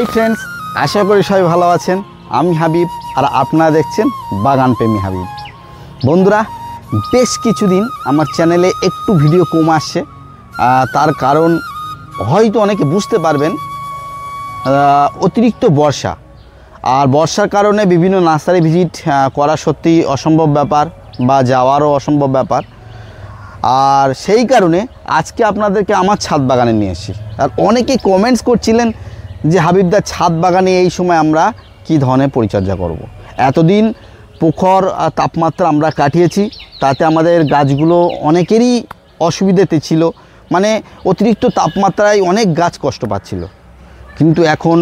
Hi friends আশা করি সবাই ভালো আছেন আমি হাবিব আর আপনারা দেখছেন বাগান প্রেমী হাবিব বন্ধুরা বেশ কিছুদিন আমার চ্যানেলে একটু ভিডিও কম আসছে তার কারণ হয়তো অনেকে বুঝতে পারবেন অতিরিক্ত বর্ষা আর বর্ষার কারণে বিভিন্ন নার্সারি ভিজিট করা সত্যি অসম্ভব ব্যাপার বা যাওয়ারও অসম্ভব ব্যাপার আর সেই কারণে আজকে আপনাদেরকে আমার ছাদ বাগানে নিয়ে এসেছি আর অনেকে কমেন্টস করছিলেন যে হাবিবদার ছাদ বাগানে এই সময় আমরা কি ধরনের পরিচর্যা করব। এতদিন পোখর তাপমাত্রা আমরা কাটিয়েছি তাতে আমাদের গাছগুলো অনেকেরই অসুবিধেতে ছিল মানে অতিরিক্ত তাপমাত্রায় অনেক গাছ কষ্ট পাচ্ছিল কিন্তু এখন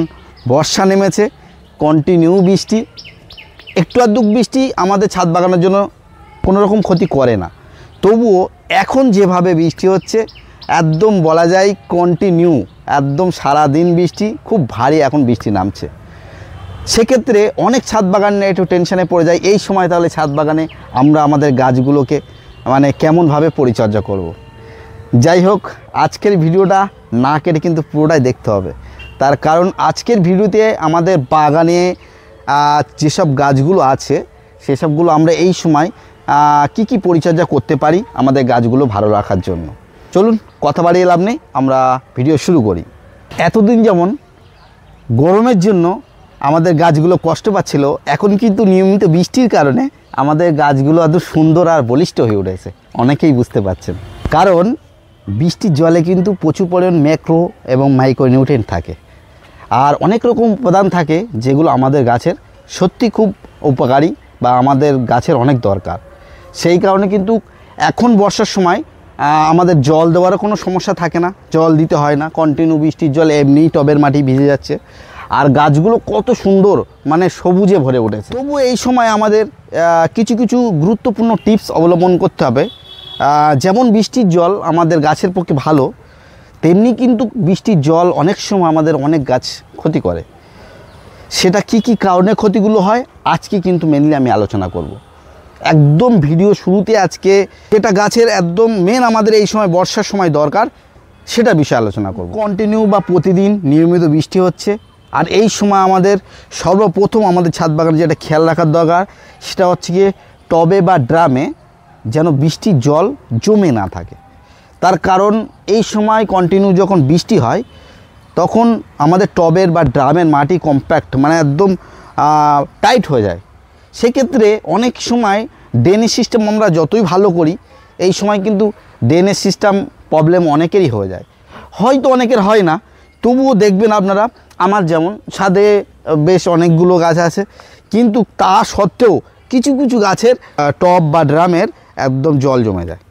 বর্ষা নেমেছে কন্টিনিউ বৃষ্টি একটু আধুক বৃষ্টি আমাদের ছাদ বাগানের জন্য কোনোরকম ক্ষতি করে না তবুও এখন যেভাবে বৃষ্টি হচ্ছে একদম বলা যায় কন্টিনিউ একদম সারা দিন বৃষ্টি খুব ভারী এখন বৃষ্টি নামছে সেক্ষেত্রে অনেক ছাদ বাগানে একটু টেনশানে পড়ে যায় এই সময় তাহলে ছাদ বাগানে আমরা আমাদের গাছগুলোকে মানে কেমনভাবে পরিচর্যা করব। যাই হোক আজকের ভিডিওটা না কেটে কিন্তু পুরোটাই দেখতে হবে তার কারণ আজকের ভিডিওতে আমাদের বাগানে যেসব গাছগুলো আছে সেসবগুলো আমরা এই সময় কি কি পরিচর্যা করতে পারি আমাদের গাছগুলো ভালো রাখার জন্য চলুন কথা বাড়িয়ে লাভ নেই আমরা ভিডিও শুরু করি এতদিন যেমন গরমের জন্য আমাদের গাছগুলো কষ্ট পাচ্ছিল এখন কিন্তু নিয়মিত বৃষ্টির কারণে আমাদের গাছগুলো এত সুন্দর আর বলিষ্ঠ হয়ে উঠেছে অনেকেই বুঝতে পারছেন কারণ বৃষ্টির জলে কিন্তু প্রচুর পরিমাণ ম্যাক্রো এবং মাইক্রোনিউট্রেন থাকে আর অনেক রকম উপাদান থাকে যেগুলো আমাদের গাছের সত্যি খুব উপকারী বা আমাদের গাছের অনেক দরকার সেই কারণে কিন্তু এখন বর্ষার সময় আমাদের জল দেওয়ারও কোনো সমস্যা থাকে না জল দিতে হয় না কন্টিনিউ বৃষ্টির জল এমনিই টবের মাটি ভিজে যাচ্ছে আর গাছগুলো কত সুন্দর মানে সবুজে ভরে উঠেছে তবু এই সময় আমাদের কিছু কিছু গুরুত্বপূর্ণ টিপস অবলম্বন করতে হবে যেমন বৃষ্টির জল আমাদের গাছের পক্ষে ভালো তেমনি কিন্তু বৃষ্টির জল অনেক সময় আমাদের অনেক গাছ ক্ষতি করে সেটা কি কি কারণে ক্ষতিগুলো হয় আজকে কিন্তু মেনলি আমি আলোচনা করব একদম ভিডিও শুরুতে আজকে যেটা গাছের একদম মেন আমাদের এই সময় বর্ষার সময় দরকার সেটা বিষয়ে আলোচনা করব কন্টিনিউ বা প্রতিদিন নিয়মিত বৃষ্টি হচ্ছে আর এই সময় আমাদের সর্বপ্রথম আমাদের ছাদ বাগানে যেটা খেয়াল রাখার দরকার সেটা হচ্ছে গিয়ে টবে বা ড্রামে যেন বৃষ্টির জল জমে না থাকে তার কারণ এই সময় কন্টিনিউ যখন বৃষ্টি হয় তখন আমাদের টবের বা ড্রামের মাটি কম্প্যাক্ট মানে একদম টাইট হয়ে যায় সেক্ষেত্রে অনেক সময় ড্রেনেজ সিস্টেম আমরা যতই ভালো করি এই সময় কিন্তু ড্রেনেজ সিস্টেম প্রবলেম অনেকেরই হয়ে যায় হয়তো অনেকের হয় না তবুও দেখবেন আপনারা আমার যেমন ছাদে বেশ অনেকগুলো গাছ আছে কিন্তু তা সত্ত্বেও কিছু কিছু গাছের টপ বা ড্রামের একদম জল জমে যায়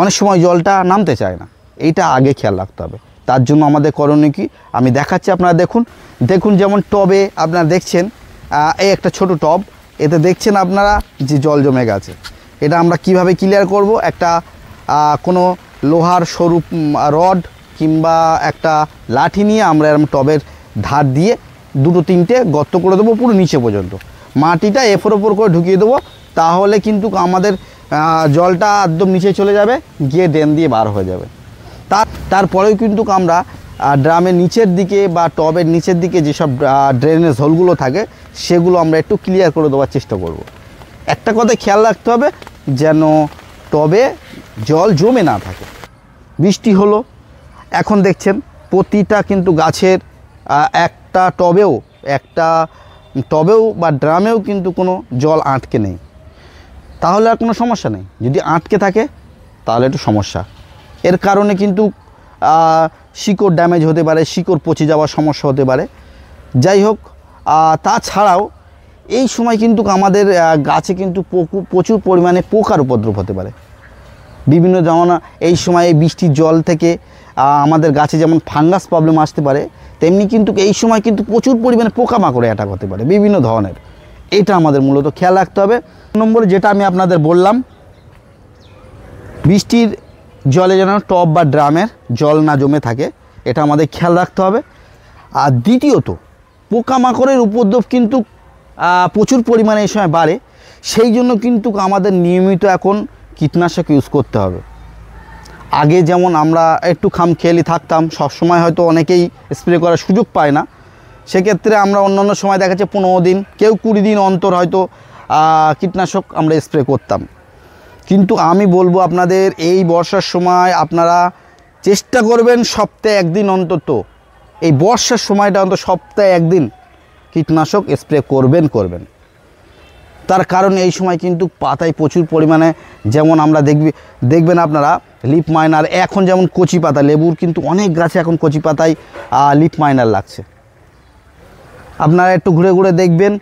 অনেক সময় জলটা নামতে চায় না এইটা আগে খেয়াল রাখতে হবে তার জন্য আমাদের করণীয় কি আমি দেখাচ্ছি আপনারা দেখুন দেখুন যেমন টবে আপনারা দেখছেন এই একটা ছোট টব এতে দেখছেন আপনারা যে জল জমে গেছে এটা আমরা কিভাবে ক্লিয়ার করব একটা কোনো লোহার সরু রড কিংবা একটা লাঠি নিয়ে আমরা এরকম টবের ধার দিয়ে দুটো তিনটে গর্ত করে দেবো পুরো নিচে পর্যন্ত মাটিটা এফর ওপর করে ঢুকিয়ে দেবো তাহলে কিন্তু আমাদের জলটা একদম নিচে চলে যাবে গিয়ে ড্রেন দিয়ে বার হয়ে যাবে তার তারপরেও কিন্তু আমরা ড্রামের নিচের দিকে বা টবের নিচের দিকে যেসব ড্রেনেজ হলগুলো থাকে সেগুলো আমরা একটু ক্লিয়ার করে দেওয়ার চেষ্টা করব। একটা কথা খেয়াল রাখতে হবে যেন টবে জল জমে না থাকে বৃষ্টি হলো এখন দেখছেন প্রতিটা কিন্তু গাছের একটা টবেও একটা টবেও বা ড্রামেও কিন্তু কোনো জল আটকে নেই তাহলে আর কোনো সমস্যা নেই যদি আটকে থাকে তাহলে একটু সমস্যা এর কারণে কিন্তু শিকড় ড্যামেজ হতে পারে শিকড় পচে যাওয়ার সমস্যা হতে পারে যাই হোক তাছাড়াও এই সময় কিন্তু আমাদের গাছে কিন্তু প্রচুর পরিমাণে পোকার উপদ্রব হতে পারে বিভিন্ন যেমন এই সময়ে বৃষ্টির জল থেকে আমাদের গাছে যেমন ফাঙ্গাস প্রবলেম আসতে পারে তেমনি কিন্তু এই সময় কিন্তু প্রচুর পরিমাণে পোকামাকড়ে অ্যাটাক হতে পারে বিভিন্ন ধরনের এটা আমাদের মূলত খেয়াল রাখতে হবে নম্বরে যেটা আমি আপনাদের বললাম বৃষ্টির জলে যেন টপ বা ড্রামের জল না জমে থাকে এটা আমাদের খেয়াল রাখতে হবে আর দ্বিতীয়ত পোকামাকড়ের উপদ্রব কিন্তু প্রচুর পরিমাণে এই সময় বাড়ে সেই জন্য কিন্তু আমাদের নিয়মিত এখন কীটনাশক ইউজ করতে হবে আগে যেমন আমরা একটু খাম খেয়ালি থাকতাম সবসময় হয়তো অনেকেই স্প্রে করার সুযোগ পায় না সেক্ষেত্রে আমরা অন্যান্য সময় দেখা যাচ্ছে পনেরো দিন কেউ কুড়ি দিন অন্তর হয়তো কীটনাশক আমরা স্প্রে করতাম কিন্তু আমি বলবো আপনাদের এই বর্ষার সময় আপনারা চেষ্টা করবেন সপ্তাহে একদিন অন্তত এই বর্ষার সময়টা অন্তত সপ্তাহে একদিন কীটনাশক স্প্রে করবেন করবেন তার কারণ এই সময় কিন্তু পাতায় প্রচুর পরিমাণে যেমন আমরা দেখবি দেখবেন আপনারা লিপ মাইনার এখন যেমন কচি পাতা লেবুর কিন্তু অনেক গাছে এখন কচি পাতায় লিপ মাইনার লাগছে আপনারা একটু ঘুরে ঘুরে দেখবেন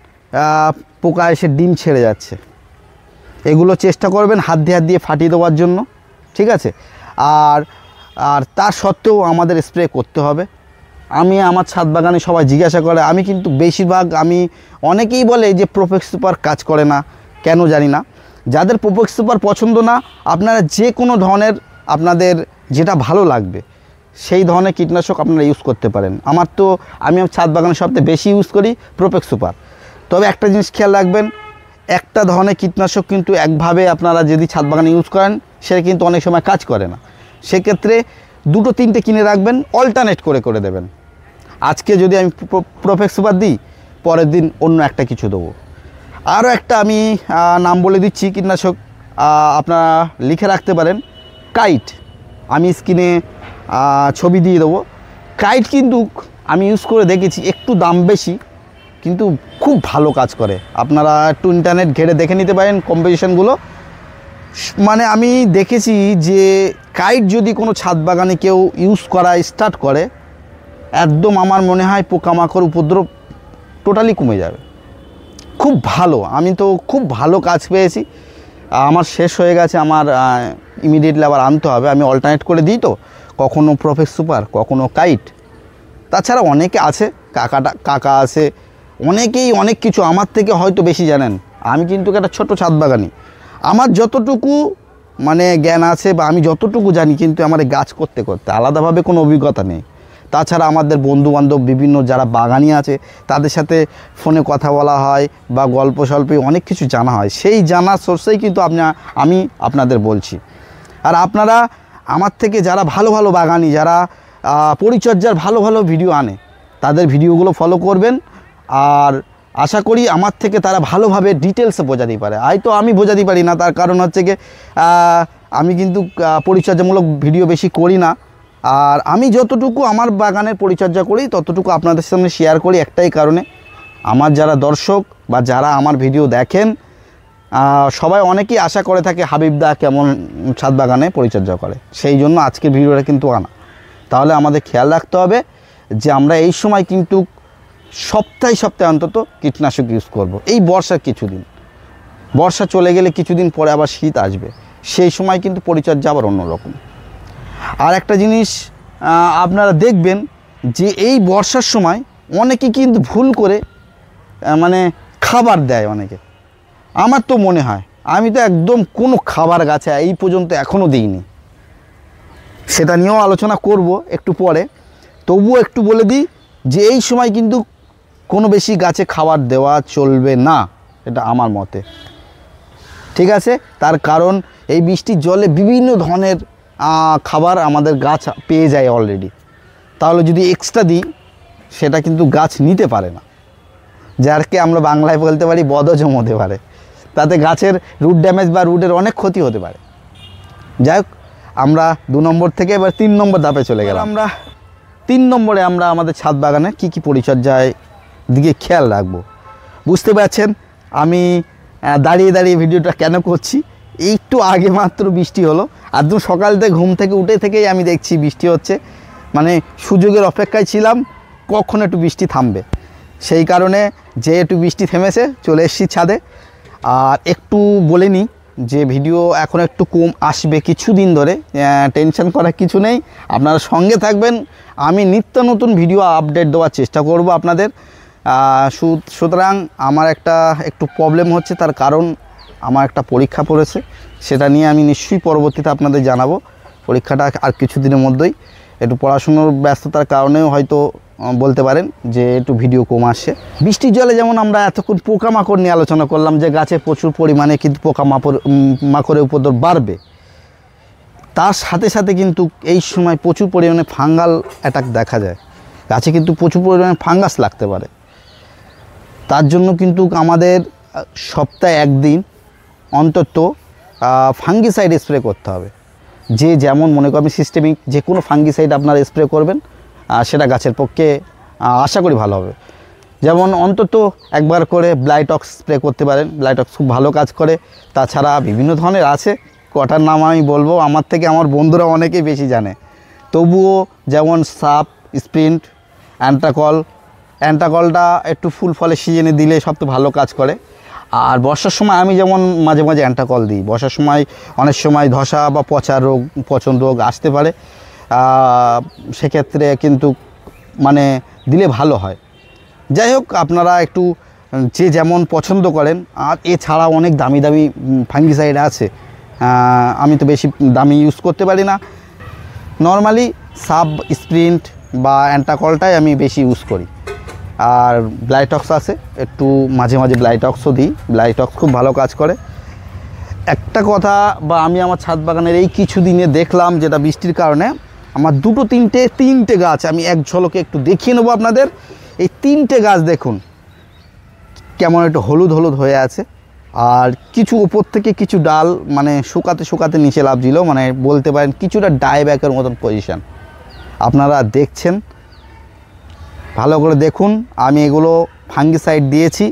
পোকা এসে ডিম ছেড়ে যাচ্ছে এগুলো চেষ্টা করবেন হাত দিয়ে হাত দিয়ে ফাটিয়ে দেওয়ার জন্য ঠিক আছে আর আর তা সত্ত্বেও আমাদের স্প্রে করতে হবে আমি আমার ছাদ বাগানে সবাই জিজ্ঞাসা করে আমি কিন্তু বেশিরভাগ আমি অনেকেই বলে যে প্রোফেক্স সুপার কাজ করে না কেন জানি না যাদের প্রোফেক্স সুপার পছন্দ না আপনারা যে কোনো ধরনের আপনাদের যেটা ভালো লাগবে সেই ধরনের কীটনাশক আপনারা ইউজ করতে পারেন আমার তো আমি ছাদ বাগানে সবথেকে বেশি ইউজ করি প্রোফেক্স সুপার তবে একটা জিনিস খেয়াল রাখবেন একটা ধরনের কীটনাশক কিন্তু একভাবে আপনারা যদি ছাদ বাগানে ইউজ করেন সেটা কিন্তু অনেক সময় কাজ করে না সেক্ষেত্রে দুটো তিনটে কিনে রাখবেন অল্টারনেট করে করে দেবেন আজকে যদি আমি প্রফেক্ট সুপার দিই পরের দিন অন্য একটা কিছু দেবো আরও একটা আমি নাম বলে দিচ্ছি কীটনাশক আপনারা লিখে রাখতে পারেন কাইট আমি স্ক্রিনে ছবি দিয়ে দেবো কাইট কিন্তু আমি ইউজ করে দেখেছি একটু দাম বেশি কিন্তু খুব ভালো কাজ করে আপনারা একটু ইন্টারনেট ঘেরে দেখে নিতে পারেন কম্পিটিশানগুলো মানে আমি দেখেছি যে কাইট যদি কোনো ছাদ বাগানে কেউ ইউজ করা স্টার্ট করে একদম আমার মনে হয় পোকামাকড় উপদ্রব টোটালি কমে যাবে খুব ভালো আমি তো খুব ভালো কাজ পেয়েছি আমার শেষ হয়ে গেছে আমার ইমিডিয়েটলি আবার আনতে হবে আমি অল্টারনেট করে দিই তো কখনও প্রফেস সুপার কখনও কাইট তাছাড়া অনেকে আছে কাকাটা কাকা আছে অনেকেই অনেক কিছু আমার থেকে হয়তো বেশি জানেন আমি কিন্তু একটা ছোট ছাদ বাগানি আমার যতটুকু মানে জ্ঞান আছে বা আমি যতটুকু জানি কিন্তু আমার গাছ করতে করতে আলাদাভাবে কোনো অভিজ্ঞতা নেই তাছাড়া আমাদের বন্ধুবান্ধব বিভিন্ন যারা বাগানি আছে তাদের সাথে ফোনে কথা বলা হয় বা গল্প স্বল্পে অনেক কিছু জানা হয় সেই জানা সোর্সেই কিন্তু আপনার আমি আপনাদের বলছি আর আপনারা আমার থেকে যারা ভালো ভালো বাগানি যারা পরিচর্যার ভালো ভালো ভিডিও আনে তাদের ভিডিওগুলো ফলো করবেন আর আশা করি আমার থেকে তারা ভালোভাবে ডিটেলসে বোঝাতে পারে হয়তো আমি বোঝাতে পারি না তার কারণ হচ্ছে গিয়ে আমি কিন্তু পরিচর্যামূলক ভিডিও বেশি করি না আর আমি যতটুকু আমার বাগানের পরিচর্যা করি ততটুকু আপনাদের সামনে শেয়ার করি একটাই কারণে আমার যারা দর্শক বা যারা আমার ভিডিও দেখেন সবাই অনেকেই আশা করে থাকে হাবিবদা কেমন ছাদ বাগানে পরিচর্যা করে সেই জন্য আজকের ভিডিওটা কিন্তু আনা তাহলে আমাদের খেয়াল রাখতে হবে যে আমরা এই সময় কিন্তু সপ্তাহে সপ্তাহে অন্তত কীটনাশক ইউজ করব। এই বর্ষার কিছুদিন বর্ষা চলে গেলে কিছুদিন পরে আবার শীত আসবে সেই সময় কিন্তু পরিচর্যা আবার অন্যরকম আর একটা জিনিস আপনারা দেখবেন যে এই বর্ষার সময় অনেকে কিন্তু ভুল করে মানে খাবার দেয় অনেকে আমার তো মনে হয় আমি তো একদম কোনো খাবার গাছে এই পর্যন্ত এখনও দিইনি সেটা নিয়েও আলোচনা করব একটু পরে তবুও একটু বলে দিই যে এই সময় কিন্তু কোনো বেশি গাছে খাবার দেওয়া চলবে না এটা আমার মতে ঠিক আছে তার কারণ এই বৃষ্টির জলে বিভিন্ন ধরনের খাবার আমাদের গাছ পেয়ে যায় অলরেডি তাহলে যদি এক্সট্রা দিই সেটা কিন্তু গাছ নিতে পারে না যারকে আমরা বাংলায় বলতে পারি বদজম হতে পারে তাতে গাছের রুট ড্যামেজ বা রুটের অনেক ক্ষতি হতে পারে যাই হোক আমরা দু নম্বর থেকে এবার তিন নম্বর ধাপে চলে গেলাম আমরা তিন নম্বরে আমরা আমাদের ছাদ বাগানে কি কী পরিচর্যায় দিকে খেয়াল রাখবো বুঝতে পারছেন আমি দাঁড়িয়ে দাঁড়িয়ে ভিডিওটা কেন করছি একটু আগে মাত্র বৃষ্টি হলো একদম সকাল থেকে ঘুম থেকে উঠে থেকেই আমি দেখছি বৃষ্টি হচ্ছে মানে সুযোগের অপেক্ষায় ছিলাম কখন একটু বৃষ্টি থামবে সেই কারণে যে একটু বৃষ্টি থেমেছে চলে এসছি ছাদে আর একটু বলে নিই যে ভিডিও এখন একটু কম আসবে কিছু দিন ধরে টেনশন করার কিছু নেই আপনারা সঙ্গে থাকবেন আমি নিত্য নতুন ভিডিও আপডেট দেওয়ার চেষ্টা করব আপনাদের সুতরাং আমার একটা একটু প্রবলেম হচ্ছে তার কারণ আমার একটা পরীক্ষা পড়েছে সেটা নিয়ে আমি নিশ্চয়ই পরবর্তীতে আপনাদের জানাবো পরীক্ষাটা আর কিছু দিনের মধ্যেই একটু পড়াশুনোর ব্যস্ততার কারণেও হয়তো বলতে পারেন যে একটু ভিডিও কম আসে বৃষ্টির জলে যেমন আমরা এতক্ষণ পোকামাকড় নিয়ে আলোচনা করলাম যে গাছে প্রচুর পরিমাণে কিন্তু পোকামাকড় মাকড়ের উপদ্রব বাড়বে তার সাথে সাথে কিন্তু এই সময় প্রচুর পরিমাণে ফাঙ্গাল অ্যাটাক দেখা যায় গাছে কিন্তু প্রচুর পরিমাণে ফাঙ্গাস লাগতে পারে তার জন্য কিন্তু আমাদের সপ্তাহে একদিন অন্তত ফাঙ্গিসাইড স্প্রে করতে হবে যে যেমন মনে করেন সিস্টেমিক যে কোনো ফাঙ্গিসাইড আপনারা স্প্রে করবেন সেটা গাছের পক্ষে আশা করি ভালো হবে যেমন অন্তত একবার করে ব্লাইটক্স স্প্রে করতে পারেন ব্লাইটক্স খুব ভালো কাজ করে তাছাড়া বিভিন্ন ধরনের আছে কটার নাম আমি বলবো আমার থেকে আমার বন্ধুরা অনেকেই বেশি জানে তবুও যেমন সাপ স্প্রিন্ট অ্যান্ট্রাকল অ্যান্টাকলটা একটু ফুল ফলে সিজনে দিলে সব তো ভালো কাজ করে আর বর্ষার সময় আমি যেমন মাঝে মাঝে অ্যান্টাকল দিই বর্ষার সময় অনেক সময় ধসা বা পচা রোগ পচন রোগ আসতে পারে সেক্ষেত্রে কিন্তু মানে দিলে ভালো হয় যাই হোক আপনারা একটু যে যেমন পছন্দ করেন আর এছাড়া অনেক দামি দামি ফাঙ্গিসাইড আছে আমি তো বেশি দামি ইউজ করতে পারি না নর্মালি সাব স্প্রিন্ট বা অ্যান্টাকলটাই আমি বেশি ইউজ করি আর ব্লাইটক্স আছে একটু মাঝে মাঝে ব্লাইটক্সও দিই ব্লাইটক্স খুব ভালো কাজ করে একটা কথা বা আমি আমার ছাদ বাগানের এই কিছু দিনে দেখলাম যেটা বৃষ্টির কারণে আমার দুটো তিনটে তিনটে গাছ আমি এক ঝলকে একটু দেখিয়ে নেবো আপনাদের এই তিনটে গাছ দেখুন কেমন একটু হলুদ হলুদ হয়ে আছে আর কিছু উপর থেকে কিছু ডাল মানে শুকাতে শুকাতে নিচে লাভ দিল মানে বলতে পারেন কিছুটা ব্যাকের মতন পজিশান আপনারা দেখছেন ভালো করে দেখুন আমি এগুলো ফাঙ্গিসাইড দিয়েছি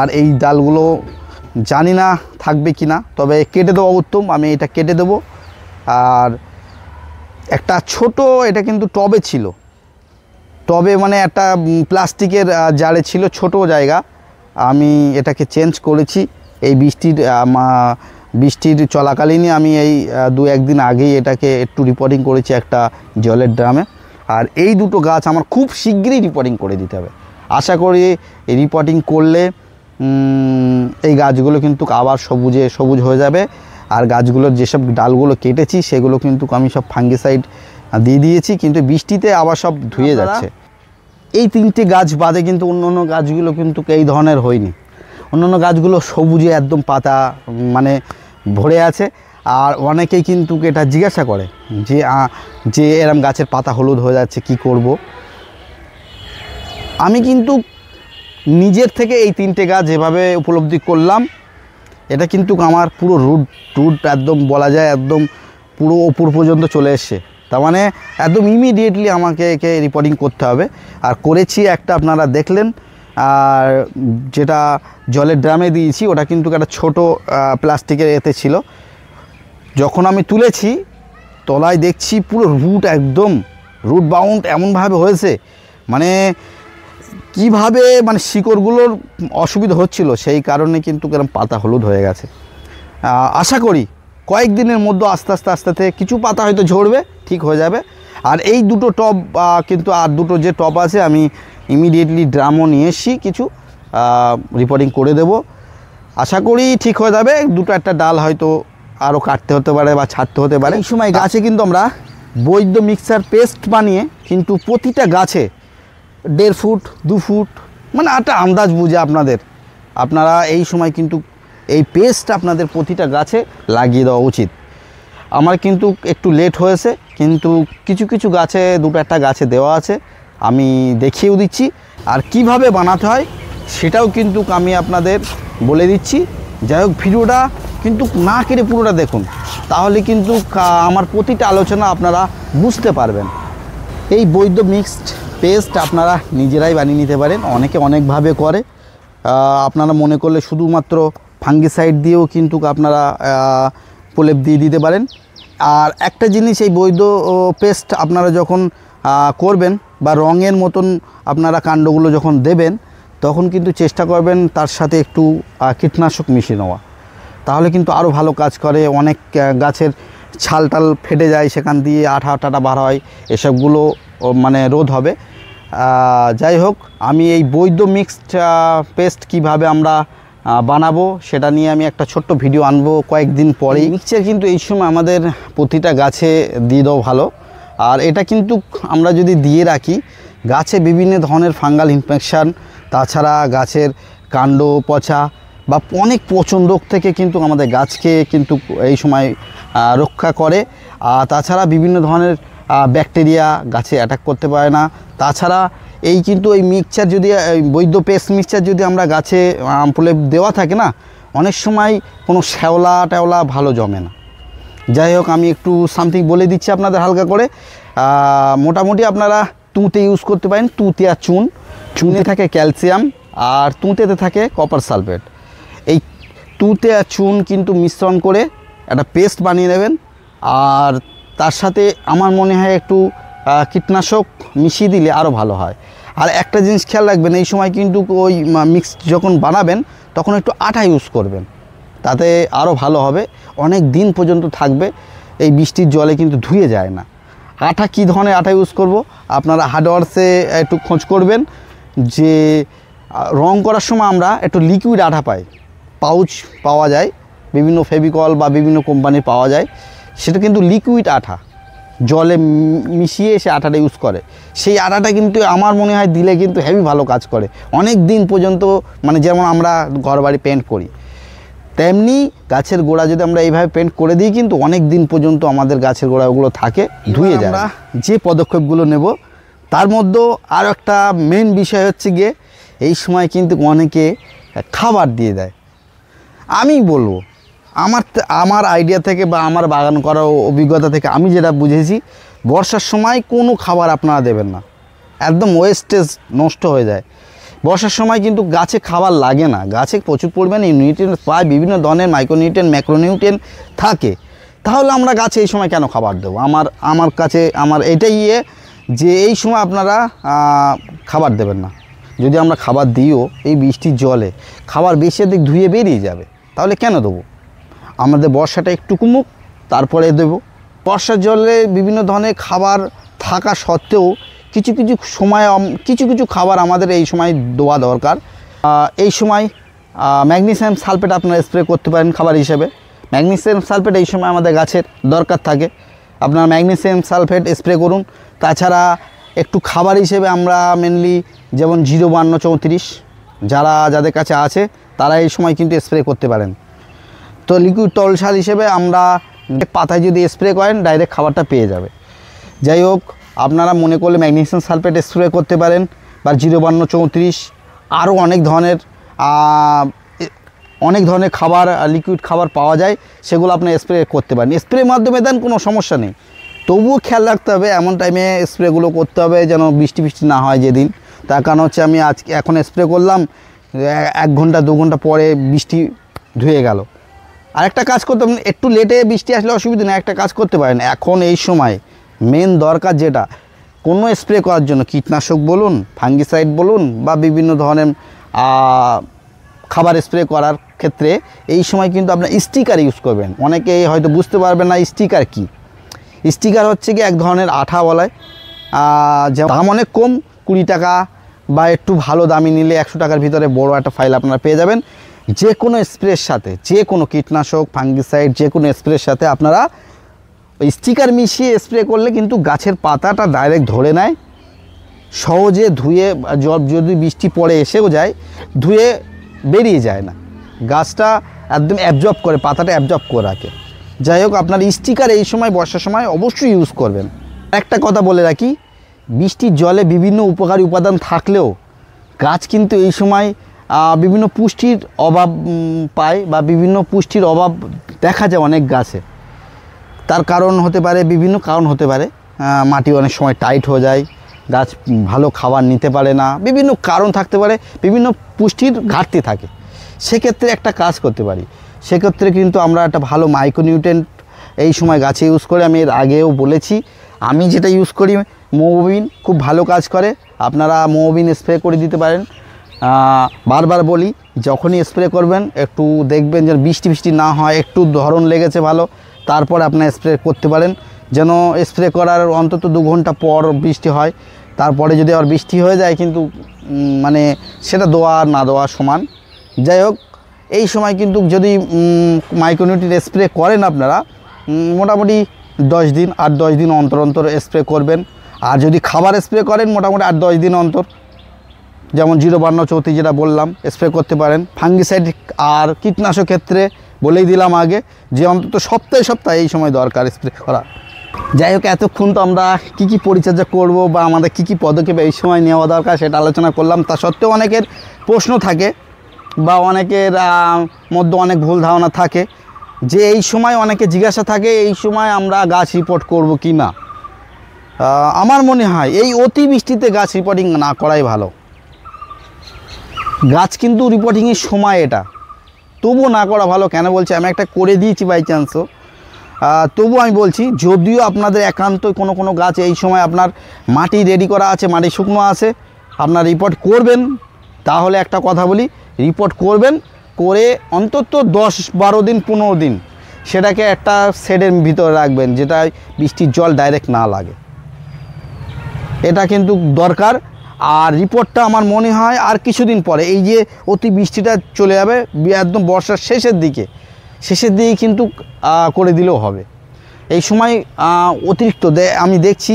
আর এই ডালগুলো জানি না থাকবে কি না তবে কেটে দেওয়া উত্তম আমি এটা কেটে দেব আর একটা ছোট এটা কিন্তু টবে ছিল টবে মানে একটা প্লাস্টিকের জালে ছিল ছোট জায়গা আমি এটাকে চেঞ্জ করেছি এই বৃষ্টির বৃষ্টির চলাকালীনই আমি এই দু একদিন আগেই এটাকে একটু রিপোর্টিং করেছি একটা জলের ড্রামে আর এই দুটো গাছ আমার খুব শীঘ্রই রিপোর্টিং করে দিতে হবে আশা করি রিপোর্টিং করলে এই গাছগুলো কিন্তু আবার সবুজে সবুজ হয়ে যাবে আর গাছগুলোর যেসব ডালগুলো কেটেছি সেগুলো কিন্তু আমি সব ফাঙ্গিসাইড দিয়ে দিয়েছি কিন্তু বৃষ্টিতে আবার সব ধুয়ে যাচ্ছে এই তিনটে গাছ বাদে কিন্তু অন্য অন্য গাছগুলো কিন্তু এই ধরনের হয়নি অন্য অন্য গাছগুলো সবুজে একদম পাতা মানে ভরে আছে আর অনেকেই কিন্তু এটা জিজ্ঞাসা করে যে যে এরম গাছের পাতা হলুদ হয়ে যাচ্ছে কি করব। আমি কিন্তু নিজের থেকে এই তিনটে গাছ যেভাবে উপলব্ধি করলাম এটা কিন্তু আমার পুরো রুট রুট একদম বলা যায় একদম পুরো ওপর পর্যন্ত চলে এসছে তার মানে একদম ইমিডিয়েটলি আমাকে একে রিপোর্টিং করতে হবে আর করেছি একটা আপনারা দেখলেন আর যেটা জলের ড্রামে দিয়েছি ওটা কিন্তু একটা ছোট প্লাস্টিকের এতে ছিল যখন আমি তুলেছি তলায় দেখছি পুরো রুট একদম রুট বাউন্ড এমনভাবে হয়েছে মানে কিভাবে মানে শিকড়গুলোর অসুবিধা হচ্ছিল সেই কারণে কিন্তু কেরম পাতা হলুদ হয়ে গেছে আশা করি কয়েকদিনের মধ্যে আস্তে আস্তে আস্তে আস্তে কিছু পাতা হয়তো ঝরবে ঠিক হয়ে যাবে আর এই দুটো টব কিন্তু আর দুটো যে টব আছে আমি ইমিডিয়েটলি ড্রামও নিয়ে এসছি কিছু রিপোর্টিং করে দেব আশা করি ঠিক হয়ে যাবে দুটো একটা ডাল হয়তো আরও কাটতে হতে পারে বা ছাড়তে হতে পারে এই সময় গাছে কিন্তু আমরা বৈদ্য মিক্সার পেস্ট বানিয়ে কিন্তু প্রতিটা গাছে দেড় ফুট দু ফুট মানে একটা আন্দাজ বুঝে আপনাদের আপনারা এই সময় কিন্তু এই পেস্ট আপনাদের প্রতিটা গাছে লাগিয়ে দেওয়া উচিত আমার কিন্তু একটু লেট হয়েছে কিন্তু কিছু কিছু গাছে দুটো একটা গাছে দেওয়া আছে আমি দেখিয়েও দিচ্ছি আর কিভাবে বানাতে হয় সেটাও কিন্তু আমি আপনাদের বলে দিচ্ছি যাই হোক ভিডিওটা কিন্তু না কেটে পুরোটা দেখুন তাহলে কিন্তু আমার প্রতিটা আলোচনা আপনারা বুঝতে পারবেন এই বৈধ মিক্সড পেস্ট আপনারা নিজেরাই বানিয়ে নিতে পারেন অনেকে অনেকভাবে করে আপনারা মনে করলে শুধুমাত্র ফাঙ্গিসাইড দিয়েও কিন্তু আপনারা প্রলেপ দিয়ে দিতে পারেন আর একটা জিনিস এই বৈধ পেস্ট আপনারা যখন করবেন বা রঙের মতন আপনারা কাণ্ডগুলো যখন দেবেন তখন কিন্তু চেষ্টা করবেন তার সাথে একটু কীটনাশক মিশিয়ে নেওয়া তাহলে কিন্তু আরও ভালো কাজ করে অনেক গাছের ছালটাল ফেটে যায় সেখান দিয়ে আঠা টাটা বার হয় এসবগুলো মানে রোধ হবে যাই হোক আমি এই বৈধ মিক্সড পেস্ট কিভাবে আমরা বানাবো সেটা নিয়ে আমি একটা ছোট্ট ভিডিও আনবো কয়েকদিন পরেই মিক্সচার কিন্তু এই সময় আমাদের প্রতিটা গাছে দিয়ে দেওয়া ভালো আর এটা কিন্তু আমরা যদি দিয়ে রাখি গাছে বিভিন্ন ধরনের ফাঙ্গাল ইনফেকশান তাছাড়া গাছের কাণ্ড পচা বা অনেক পচন রোগ থেকে কিন্তু আমাদের গাছকে কিন্তু এই সময় রক্ষা করে আর তাছাড়া বিভিন্ন ধরনের ব্যাকটেরিয়া গাছে অ্যাটাক করতে পারে না তাছাড়া এই কিন্তু এই মিক্সচার যদি বৈদ্য পেস্ট মিক্সচার যদি আমরা গাছে আমপুলে দেওয়া থাকে না অনেক সময় কোনো শ্যাওলা ট্যাওলা ভালো জমে না যাই হোক আমি একটু সামথিং বলে দিচ্ছি আপনাদের হালকা করে মোটামুটি আপনারা তুঁতে ইউজ করতে পারেন তুঁতে আর চুন চুনে থাকে ক্যালসিয়াম আর তুঁতেতে থাকে কপার সালফেট তুতে আর চুন কিন্তু মিশ্রণ করে একটা পেস্ট বানিয়ে নেবেন আর তার সাথে আমার মনে হয় একটু কীটনাশক মিশিয়ে দিলে আরও ভালো হয় আর একটা জিনিস খেয়াল রাখবেন এই সময় কিন্তু ওই মিক্স যখন বানাবেন তখন একটু আটা ইউজ করবেন তাতে আরও ভালো হবে অনেক দিন পর্যন্ত থাকবে এই বৃষ্টির জলে কিন্তু ধুয়ে যায় না আটা কি ধরনের আটা ইউজ করব আপনারা হার্ডওয়ার্সে একটু খোঁজ করবেন যে রং করার সময় আমরা একটু লিকুইড আটা পাই পাউচ পাওয়া যায় বিভিন্ন ফেভিকল বা বিভিন্ন কোম্পানির পাওয়া যায় সেটা কিন্তু লিকুইড আঠা জলে মিশিয়ে সে আটাটা ইউজ করে সেই আটাটা কিন্তু আমার মনে হয় দিলে কিন্তু হেভি ভালো কাজ করে অনেক দিন পর্যন্ত মানে যেমন আমরা ঘর বাড়ি পেন্ট করি তেমনি গাছের গোড়া যদি আমরা এইভাবে পেন্ট করে দিই কিন্তু অনেক দিন পর্যন্ত আমাদের গাছের গোড়া ওগুলো থাকে ধুয়ে যায় যে পদক্ষেপগুলো নেব তার মধ্যেও আর একটা মেন বিষয় হচ্ছে গিয়ে এই সময় কিন্তু অনেকে খাবার দিয়ে দেয় আমি বলবো আমার আমার আইডিয়া থেকে বা আমার বাগান করার অভিজ্ঞতা থেকে আমি যেটা বুঝেছি বর্ষার সময় কোনো খাবার আপনারা দেবেন না একদম ওয়েস্টেজ নষ্ট হয়ে যায় বর্ষার সময় কিন্তু গাছে খাবার লাগে না গাছে প্রচুর পরিমাণে নিউট্রিয়েন্ট পায় বিভিন্ন ধরনের মাইক্রোনিউট্রেন ম্যাক্রোনিউট্রেন থাকে তাহলে আমরা গাছে এই সময় কেন খাবার দেবো আমার আমার কাছে আমার এটাই ইয়ে যে এই সময় আপনারা খাবার দেবেন না যদি আমরা খাবার দিও এই বৃষ্টির জলে খাবার বেশি দিক ধুয়ে বেরিয়ে যাবে তাহলে কেন দেবো আমাদের বর্ষাটা একটু কুমুক তারপরে দেব বর্ষার জলে বিভিন্ন ধরনের খাবার থাকা সত্ত্বেও কিছু কিছু সময় কিছু কিছু খাবার আমাদের এই সময় দেওয়া দরকার এই সময় ম্যাগনেশিয়াম সালফেট আপনারা স্প্রে করতে পারেন খাবার হিসেবে ম্যাগনেশিয়াম সালফেট এই সময় আমাদের গাছের দরকার থাকে আপনার ম্যাগনেশিয়াম সালফেট স্প্রে করুন তাছাড়া একটু খাবার হিসেবে আমরা মেনলি যেমন জিরো বান্ন চৌত্রিশ যারা যাদের কাছে আছে তারা এই সময় কিন্তু স্প্রে করতে পারেন তো লিকুইড টল সার হিসেবে আমরা পাতায় যদি স্প্রে করেন ডাইরেক্ট খাবারটা পেয়ে যাবে যাই হোক আপনারা মনে করলে ম্যাগনেশিয়াম সালফেট স্প্রে করতে পারেন বা জিরো বান্ন চৌত্রিশ আরও অনেক ধরনের অনেক ধরনের খাবার লিকুইড খাবার পাওয়া যায় সেগুলো আপনি স্প্রে করতে পারেন স্প্রে মাধ্যমে দেন কোনো সমস্যা নেই তবুও খেয়াল রাখতে হবে এমন টাইমে স্প্রেগুলো করতে হবে যেন বৃষ্টি বৃষ্টি না হয় যেদিন তার কারণ হচ্ছে আমি আজকে এখন স্প্রে করলাম এক ঘন্টা দু ঘন্টা পরে বৃষ্টি ধুয়ে গেল আরেকটা কাজ করতাম একটু লেটে বৃষ্টি আসলে অসুবিধা নেই একটা কাজ করতে পারেন এখন এই সময় মেন দরকার যেটা কোনো স্প্রে করার জন্য কীটনাশক বলুন ফাঙ্গিসাইড বলুন বা বিভিন্ন ধরনের খাবার স্প্রে করার ক্ষেত্রে এই সময় কিন্তু আপনার স্টিকার ইউজ করবেন অনেকেই হয়তো বুঝতে পারবেন না স্টিকার কি স্টিকার হচ্ছে কি এক ধরনের আঠা বলায় যেমন দাম অনেক কম কুড়ি টাকা বা একটু ভালো দামি নিলে একশো টাকার ভিতরে বড় একটা ফাইল আপনারা পেয়ে যাবেন যে কোনো স্প্রের সাথে যে কোনো কীটনাশক ফাঙ্গিসাইড যে কোনো স্প্রের সাথে আপনারা স্টিকার মিশিয়ে স্প্রে করলে কিন্তু গাছের পাতাটা ডাইরেক্ট ধরে নেয় সহজে ধুয়ে জব যদি বৃষ্টি পড়ে এসেও যায় ধুয়ে বেরিয়ে যায় না গাছটা একদম অ্যাবজর্ব করে পাতাটা অ্যাবজর্ব করে রাখে যাই হোক আপনার স্টিকার এই সময় বর্ষার সময় অবশ্যই ইউজ করবেন একটা কথা বলে রাখি বৃষ্টির জলে বিভিন্ন উপকারী উপাদান থাকলেও গাছ কিন্তু এই সময় বিভিন্ন পুষ্টির অভাব পায় বা বিভিন্ন পুষ্টির অভাব দেখা যায় অনেক গাছে তার কারণ হতে পারে বিভিন্ন কারণ হতে পারে মাটি অনেক সময় টাইট হয়ে যায় গাছ ভালো খাবার নিতে পারে না বিভিন্ন কারণ থাকতে পারে বিভিন্ন পুষ্টির ঘাটতি থাকে সেক্ষেত্রে একটা কাজ করতে পারি সেক্ষেত্রে কিন্তু আমরা একটা ভালো মাইক্রোনিউট্রেন্ট এই সময় গাছে ইউজ করে আমি এর আগেও বলেছি আমি যেটা ইউজ করি মোবিন খুব ভালো কাজ করে আপনারা মোবিন স্প্রে করে দিতে পারেন বারবার বলি যখনই স্প্রে করবেন একটু দেখবেন যেন বৃষ্টি বৃষ্টি না হয় একটু ধরন লেগেছে ভালো তারপর আপনার স্প্রে করতে পারেন যেন স্প্রে করার অন্তত দু ঘন্টা পর বৃষ্টি হয় তারপরে যদি আবার বৃষ্টি হয়ে যায় কিন্তু মানে সেটা দোয়া আর না দোয়া সমান যাই হোক এই সময় কিন্তু যদি মাইক্রোনিউটির স্প্রে করেন আপনারা মোটামুটি দশ দিন আর দশ দিন অন্তর অন্তর স্প্রে করবেন আর যদি খাবার স্প্রে করেন মোটামুটি আট দশ দিন অন্তর যেমন জিরো বান্ন চৌতি যেটা বললাম স্প্রে করতে পারেন ফাঙ্গিসাইড আর কীটনাশক ক্ষেত্রে বলেই দিলাম আগে যে অন্তত সপ্তাহে সপ্তাহে এই সময় দরকার স্প্রে করা যাই হোক এতক্ষণ তো আমরা কী কী পরিচর্যা করব বা আমাদের কী কী পদক্ষেপ এই সময় নেওয়া দরকার সেটা আলোচনা করলাম তা সত্ত্বেও অনেকের প্রশ্ন থাকে বা অনেকের মধ্যে অনেক ভুল ধারণা থাকে যে এই সময় অনেকে জিজ্ঞাসা থাকে এই সময় আমরা গাছ রিপোর্ট করব কি না আমার মনে হয় এই অতি বৃষ্টিতে গাছ রিপোর্টিং না করাই ভালো গাছ কিন্তু রিপোর্টিংয়ের সময় এটা তবুও না করা ভালো কেন বলছি আমি একটা করে দিয়েছি বাই চান্সও তবু আমি বলছি যদিও আপনাদের একান্ত কোনো কোনো গাছ এই সময় আপনার মাটি রেডি করা আছে মাটি শুকনো আছে আপনার রিপোর্ট করবেন তাহলে একটা কথা বলি রিপোর্ট করবেন করে অন্তত দশ বারো দিন পনেরো দিন সেটাকে একটা শেডের ভিতরে রাখবেন যেটা বৃষ্টির জল ডাইরেক্ট না লাগে এটা কিন্তু দরকার আর রিপোর্টটা আমার মনে হয় আর কিছুদিন পরে এই যে অতি বৃষ্টিটা চলে যাবে একদম বর্ষার শেষের দিকে শেষের দিকে কিন্তু করে দিলেও হবে এই সময় অতিরিক্ত আমি দেখছি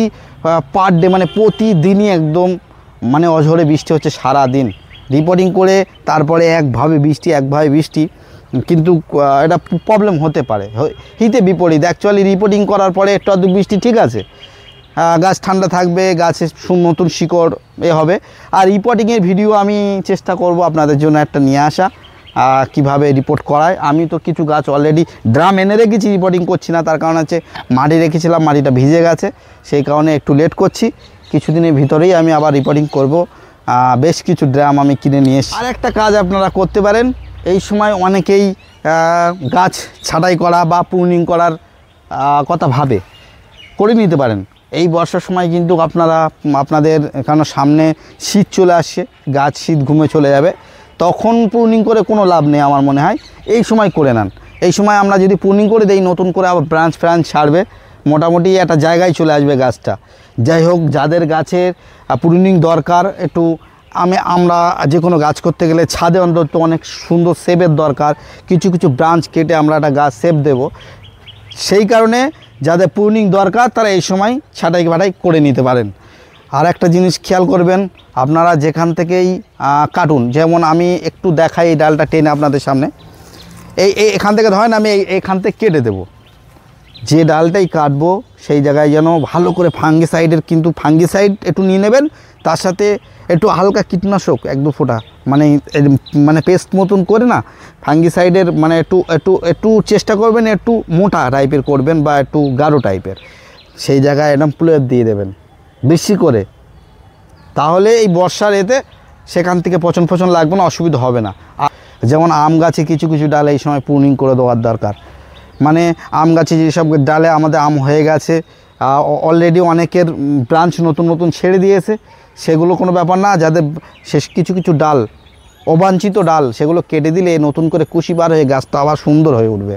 পার ডে মানে প্রতিদিনই একদম মানে অঝরে বৃষ্টি হচ্ছে সারা দিন রিপোর্টিং করে তারপরে একভাবে বৃষ্টি একভাবে বৃষ্টি কিন্তু এটা প্রবলেম হতে পারে হিতে বিপরীত অ্যাকচুয়ালি রিপোর্টিং করার পরে একটু বৃষ্টি ঠিক আছে গাছ ঠান্ডা থাকবে গাছে নতুন শিকড় এ হবে আর রিপোর্টিংয়ের ভিডিও আমি চেষ্টা করব আপনাদের জন্য একটা নিয়ে আসা কিভাবে রিপোর্ট করায় আমি তো কিছু গাছ অলরেডি ড্রাম এনে রেখেছি রিপোর্টিং করছি না তার কারণ হচ্ছে মাটি রেখেছিলাম মাটিটা ভিজে গেছে সেই কারণে একটু লেট করছি কিছুদিনের ভিতরেই আমি আবার রিপোর্টিং করব বেশ কিছু ড্রাম আমি কিনে নিয়ে এসেছি আর একটা কাজ আপনারা করতে পারেন এই সময় অনেকেই গাছ ছাটাই করা বা পুর্নিং করার কথা ভাবে করে নিতে পারেন এই বর্ষার সময় কিন্তু আপনারা আপনাদের এখানে সামনে শীত চলে আসছে গাছ শীত ঘুমে চলে যাবে তখন পূর্ণিং করে কোনো লাভ নেই আমার মনে হয় এই সময় করে নেন এই সময় আমরা যদি পূর্ণিং করে দেই নতুন করে আবার ব্রাঞ্চ ফ্রাঞ্চ ছাড়বে মোটামুটি একটা জায়গায় চলে আসবে গাছটা যাই হোক যাদের গাছের পূর্ণিং দরকার একটু আমি আমরা যে কোনো গাছ করতে গেলে ছাদে অন্তত অনেক সুন্দর সেপের দরকার কিছু কিছু ব্রাঞ্চ কেটে আমরা একটা গাছ সেপ দেব সেই কারণে যাদের প্রুনিং দরকার তারা এই সময় ছাটাই বাটাই করে নিতে পারেন আর একটা জিনিস খেয়াল করবেন আপনারা যেখান থেকেই কাটুন যেমন আমি একটু দেখাই এই ডালটা টেনে আপনাদের সামনে এই এখান থেকে ধরেন আমি এখান থেকে কেটে দেব যে ডালটাই কাটবো সেই জায়গায় যেন ভালো করে ফাঙ্গিসাইডের কিন্তু ফাঙ্গিসাইড একটু নিয়ে নেবেন তার সাথে একটু হালকা কীটনাশক এক দু ফোঁটা মানে মানে পেস্ট মতন করে না ফাঙ্গিসাইডের মানে একটু একটু একটু চেষ্টা করবেন একটু মোটা টাইপের করবেন বা একটু গাঢ় টাইপের সেই জায়গায় এরম প্লেয়ার দিয়ে দেবেন বেশি করে তাহলে এই বর্ষার এতে সেখান থেকে পচন ফচন লাগবে না অসুবিধা হবে না যেমন আম গাছে কিছু কিছু ডালে এই সময় পুর্নিং করে দেওয়ার দরকার মানে আম গাছে যেসব ডালে আমাদের আম হয়ে গেছে অলরেডি অনেকের ব্রাঞ্চ নতুন নতুন ছেড়ে দিয়েছে সেগুলো কোনো ব্যাপার না যাদের শেষ কিছু কিছু ডাল অবাঞ্ছিত ডাল সেগুলো কেটে দিলে নতুন করে কুশি বার হয়ে গাছটা আবার সুন্দর হয়ে উঠবে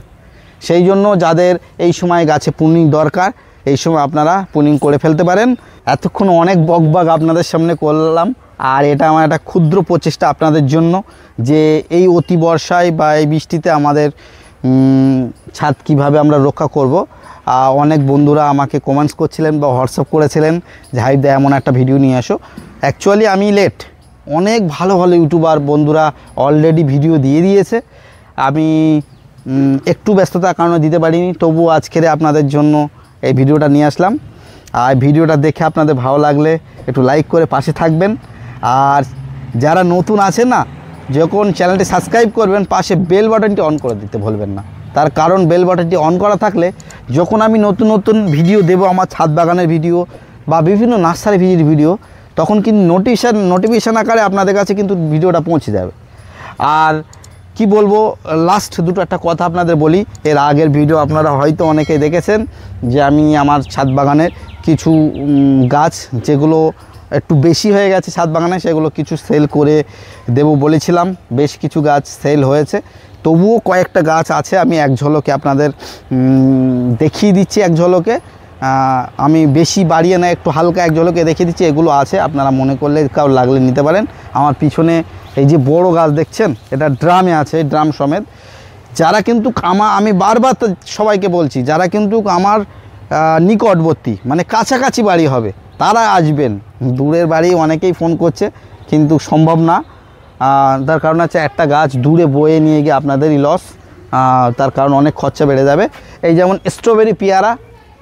সেই জন্য যাদের এই সময় গাছে পুনিং দরকার এই সময় আপনারা পুনিং করে ফেলতে পারেন এতক্ষণ অনেক বকবাগ আপনাদের সামনে করলাম আর এটা আমার একটা ক্ষুদ্র প্রচেষ্টা আপনাদের জন্য যে এই অতি বর্ষায় বা এই বৃষ্টিতে আমাদের ছাদ কিভাবে আমরা রক্ষা করব অনেক বন্ধুরা আমাকে কমেন্টস করছিলেন বা হোয়াটসঅ্যাপ করেছিলেন যে হাইদা এমন একটা ভিডিও নিয়ে আসো অ্যাকচুয়ালি আমি লেট অনেক ভালো ভালো ইউটিউবার বন্ধুরা অলরেডি ভিডিও দিয়ে দিয়েছে আমি একটু ব্যস্ততার কারণে দিতে পারিনি তবু আজকের আপনাদের জন্য এই ভিডিওটা নিয়ে আসলাম আর ভিডিওটা দেখে আপনাদের ভালো লাগলে একটু লাইক করে পাশে থাকবেন আর যারা নতুন আছে না যখন চ্যানেলটি সাবস্ক্রাইব করবেন পাশে বেল বাটনটি অন করে দিতে ভুলবেন না তার কারণ বেল বাটনটি অন করা থাকলে যখন আমি নতুন নতুন ভিডিও দেব আমার ছাদ বাগানের ভিডিও বা বিভিন্ন নার্সারি ভিডির ভিডিও তখন কিন্তু নোটিশন নোটিফিকেশান আকারে আপনাদের কাছে কিন্তু ভিডিওটা পৌঁছে যাবে আর কি বলবো লাস্ট দুটো একটা কথা আপনাদের বলি এর আগের ভিডিও আপনারা হয়তো অনেকে দেখেছেন যে আমি আমার ছাদ বাগানের কিছু গাছ যেগুলো একটু বেশি হয়ে গেছে ছাদ বাগানে সেগুলো কিছু সেল করে দেব বলেছিলাম বেশ কিছু গাছ সেল হয়েছে তবুও কয়েকটা গাছ আছে আমি এক ঝলকে আপনাদের দেখিয়ে দিচ্ছি এক ঝলকে আমি বেশি বাড়িয়ে না একটু হালকা এক ঝলকে দেখিয়ে দিচ্ছি এগুলো আছে আপনারা মনে করলে কাউ লাগলে নিতে পারেন আমার পিছনে এই যে বড় গাছ দেখছেন এটা ড্রামে আছে ড্রাম সমেত যারা কিন্তু আমার আমি বারবার সবাইকে বলছি যারা কিন্তু আমার নিকটবর্তী মানে কাছাকাছি বাড়ি হবে তারা আসবেন দূরের বাড়ি অনেকেই ফোন করছে কিন্তু সম্ভব না তার কারণ হচ্ছে একটা গাছ দূরে বয়ে নিয়ে গিয়ে আপনাদেরই লস তার কারণ অনেক খরচা বেড়ে যাবে এই যেমন স্ট্রবেরি পেয়ারা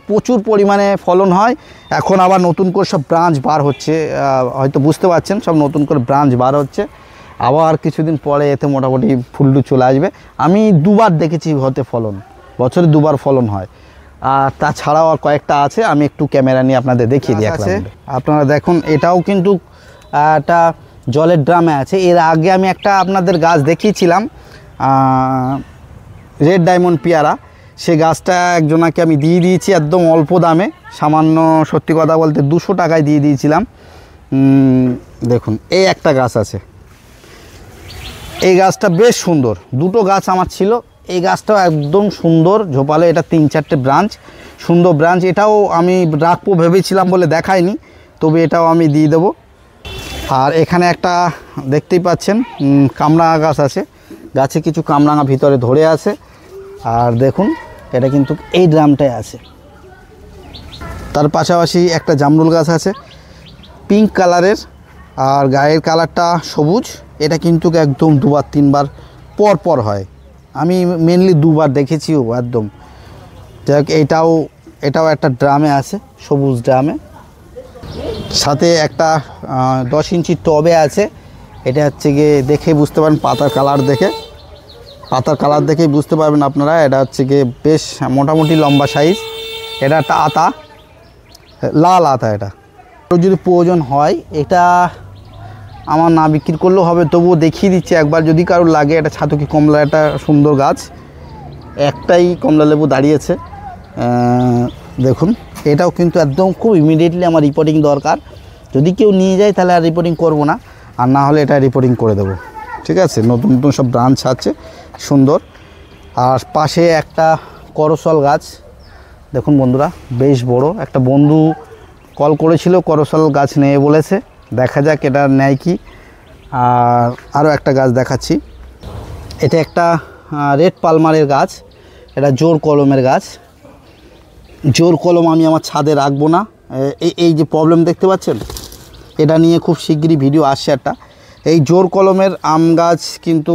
প্রচুর পরিমাণে ফলন হয় এখন আবার নতুন করে সব ব্রাঞ্চ বার হচ্ছে হয়তো বুঝতে পারছেন সব নতুন করে ব্রাঞ্চ বার হচ্ছে আবার কিছুদিন পরে এতে মোটামুটি ফুলটু চলে আসবে আমি দুবার দেখেছি হতে ফলন বছরে দুবার ফলন হয় আর তাছাড়াও আর কয়েকটা আছে আমি একটু ক্যামেরা নিয়ে আপনাদের দেখিয়ে দিই আছে আপনারা দেখুন এটাও কিন্তু একটা জলের ড্রামে আছে এর আগে আমি একটা আপনাদের গাছ দেখিয়েছিলাম রেড ডায়মন্ড পেয়ারা সে গাছটা একজনাকে আমি দিয়ে দিয়েছি একদম অল্প দামে সামান্য সত্যি কথা বলতে দুশো টাকায় দিয়ে দিয়েছিলাম দেখুন এই একটা গাছ আছে এই গাছটা বেশ সুন্দর দুটো গাছ আমার ছিল এই গাছটাও একদম সুন্দর ঝোপালে এটা তিন চারটে ব্রাঞ্চ সুন্দর ব্রাঞ্চ এটাও আমি রাখবো ভেবেছিলাম বলে দেখায়নি তবে এটাও আমি দিয়ে দেব আর এখানে একটা দেখতেই পাচ্ছেন কামরাঙা গাছ আছে গাছে কিছু কামরাঙা ভিতরে ধরে আছে আর দেখুন এটা কিন্তু এই ড্রামটায় আছে তার পাশাপাশি একটা জামরুল গাছ আছে পিঙ্ক কালারের আর গায়ের কালারটা সবুজ এটা কিন্তু একদম দুবার তিনবার পর পর হয় আমি মেনলি দুবার দেখেছি ও একদম যাই এটাও এটাও একটা ড্রামে আছে সবুজ ড্রামে সাথে একটা দশ ইঞ্চি টবে আছে এটা হচ্ছে গিয়ে দেখে বুঝতে পারেন পাতার কালার দেখে পাতার কালার দেখেই বুঝতে পারবেন আপনারা এটা হচ্ছে গিয়ে বেশ মোটামুটি লম্বা সাইজ এটা একটা আতা লাল আতা এটা যদি প্রয়োজন হয় এটা আমার না বিক্রি করলেও হবে তবুও দেখিয়ে দিচ্ছি একবার যদি কারোর লাগে একটা ছাতুকি কমলা একটা সুন্দর গাছ একটাই কমলা লেবু দাঁড়িয়েছে দেখুন এটাও কিন্তু একদম খুব ইমিডিয়েটলি আমার রিপোর্টিং দরকার যদি কেউ নিয়ে যায় তাহলে আর রিপোর্টিং করবো না আর না হলে এটা রিপোর্টিং করে দেবো ঠিক আছে নতুন নতুন সব ব্রাঞ্চ আছে সুন্দর আর পাশে একটা করসল গাছ দেখুন বন্ধুরা বেশ বড় একটা বন্ধু কল করেছিল করসল গাছ নেয়ে বলেছে দেখা যাক এটা নেয় কি আর আরও একটা গাছ দেখাচ্ছি এটা একটা রেড পালমারের গাছ এটা জোর কলমের গাছ জোর কলম আমি আমার ছাদে রাখবো না এই যে প্রবলেম দেখতে পাচ্ছেন এটা নিয়ে খুব শিগগিরই ভিডিও আসছে একটা এই জোর কলমের আম গাছ কিন্তু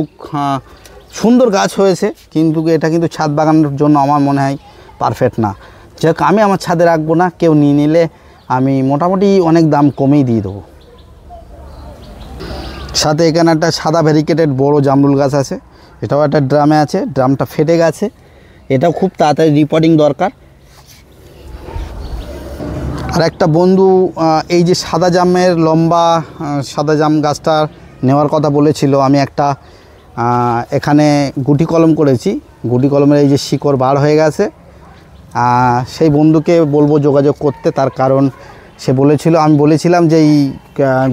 সুন্দর গাছ হয়েছে কিন্তু এটা কিন্তু ছাদ বাগানোর জন্য আমার মনে হয় পারফেক্ট না যাক আমি আমার ছাদে রাখবো না কেউ নিয়ে নিলে আমি মোটামুটি অনেক দাম কমেই দিয়ে দেবো সাথে এখানে একটা সাদা ভ্যারিকেটেড বড় জামরুল গাছ আছে এটাও একটা ড্রামে আছে ড্রামটা ফেটে গেছে এটাও খুব তাড়াতাড়ি রিপোর্টিং দরকার আর একটা বন্ধু এই যে সাদা জামের লম্বা সাদা জাম গাছটা নেওয়ার কথা বলেছিল আমি একটা এখানে গুটি কলম করেছি গুটি কলমের এই যে শিকড় বার হয়ে গেছে সেই বন্ধুকে বলবো যোগাযোগ করতে তার কারণ সে বলেছিল আমি বলেছিলাম যে এই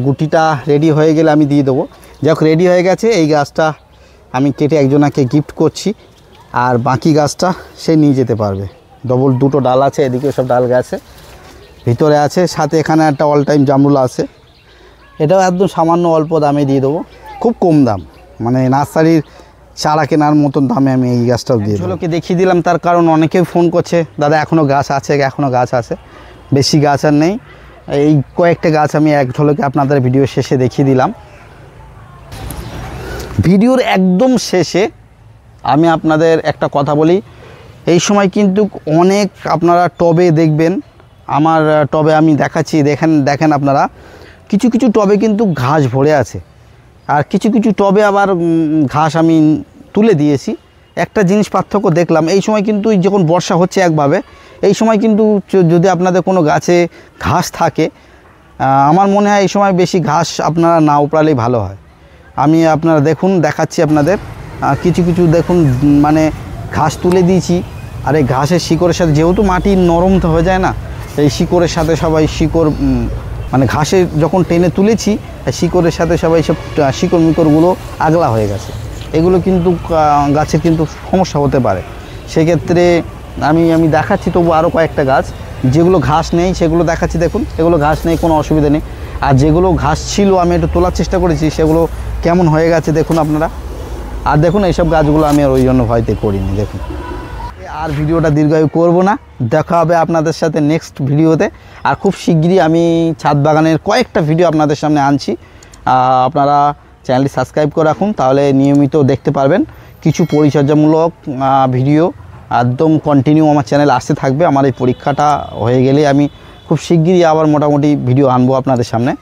গুটিটা রেডি হয়ে গেলে আমি দিয়ে দেবো যাই রেডি হয়ে গেছে এই গাছটা আমি কেটে একজনাকে গিফট করছি আর বাকি গাছটা সে নিয়ে যেতে পারবে ডবল দুটো ডাল আছে এদিকে সব ডাল গাছে ভিতরে আছে সাথে এখানে একটা অল টাইম জামরুল আছে এটাও একদম সামান্য অল্প দামে দিয়ে দেবো খুব কম দাম মানে নার্সারির চারা কেনার মতন দামে আমি এই গাছটাও দিয়ে দেবো দেখিয়ে দিলাম তার কারণ অনেকেই ফোন করছে দাদা এখনও গাছ আছে এখনও গাছ আছে বেশি গাছ আর নেই এই কয়েকটা গাছ আমি এক ঝলকে আপনাদের ভিডিও শেষে দেখিয়ে দিলাম ভিডিওর একদম শেষে আমি আপনাদের একটা কথা বলি এই সময় কিন্তু অনেক আপনারা টবে দেখবেন আমার টবে আমি দেখাচ্ছি দেখেন দেখেন আপনারা কিছু কিছু টবে কিন্তু ঘাস ভরে আছে আর কিছু কিছু টবে আবার ঘাস আমি তুলে দিয়েছি একটা জিনিস পার্থক্য দেখলাম এই সময় কিন্তু যখন বর্ষা হচ্ছে একভাবে এই সময় কিন্তু যদি আপনাদের কোনো গাছে ঘাস থাকে আমার মনে হয় এই সময় বেশি ঘাস আপনারা না উপড়ালেই ভালো হয় আমি আপনারা দেখুন দেখাচ্ছি আপনাদের কিছু কিছু দেখুন মানে ঘাস তুলে দিয়েছি আর এই ঘাসের শিকড়ের সাথে যেহেতু মাটি নরম তো হয়ে যায় না এই শিকড়ের সাথে সবাই শিকড় মানে ঘাসে যখন টেনে তুলেছি শিকড়ের সাথে সবাই সব শিকড় মিকড়গুলো আগলা হয়ে গেছে এগুলো কিন্তু গাছের কিন্তু সমস্যা হতে পারে সেক্ষেত্রে আমি আমি দেখাচ্ছি তবু আরও কয়েকটা গাছ যেগুলো ঘাস নেই সেগুলো দেখাচ্ছি দেখুন এগুলো ঘাস নেই কোনো অসুবিধা নেই আর যেগুলো ঘাস ছিল আমি একটু তোলার চেষ্টা করেছি সেগুলো কেমন হয়ে গেছে দেখুন আপনারা আর দেখুন এইসব গাছগুলো আমি আর ওই জন্য ভয়তে করিনি দেখুন আর ভিডিওটা দীর্ঘায়ু করব না দেখা হবে আপনাদের সাথে নেক্সট ভিডিওতে আর খুব শিগগিরই আমি ছাদ বাগানের কয়েকটা ভিডিও আপনাদের সামনে আনছি আপনারা চ্যানেলটি সাবস্ক্রাইব করে রাখুন তাহলে নিয়মিত দেখতে পারবেন কিছু পরিচর্যামূলক ভিডিও একদম কন্টিনিউ আমার চ্যানেল আসতে থাকবে আমার এই পরীক্ষাটা হয়ে গেলে আমি খুব শিগগিরই আবার মোটামুটি ভিডিও আনবো আপনাদের সামনে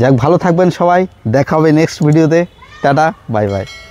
যাক ভালো থাকবেন সবাই দেখা হবে নেক্সট ভিডিওতে টাটা বাই বাই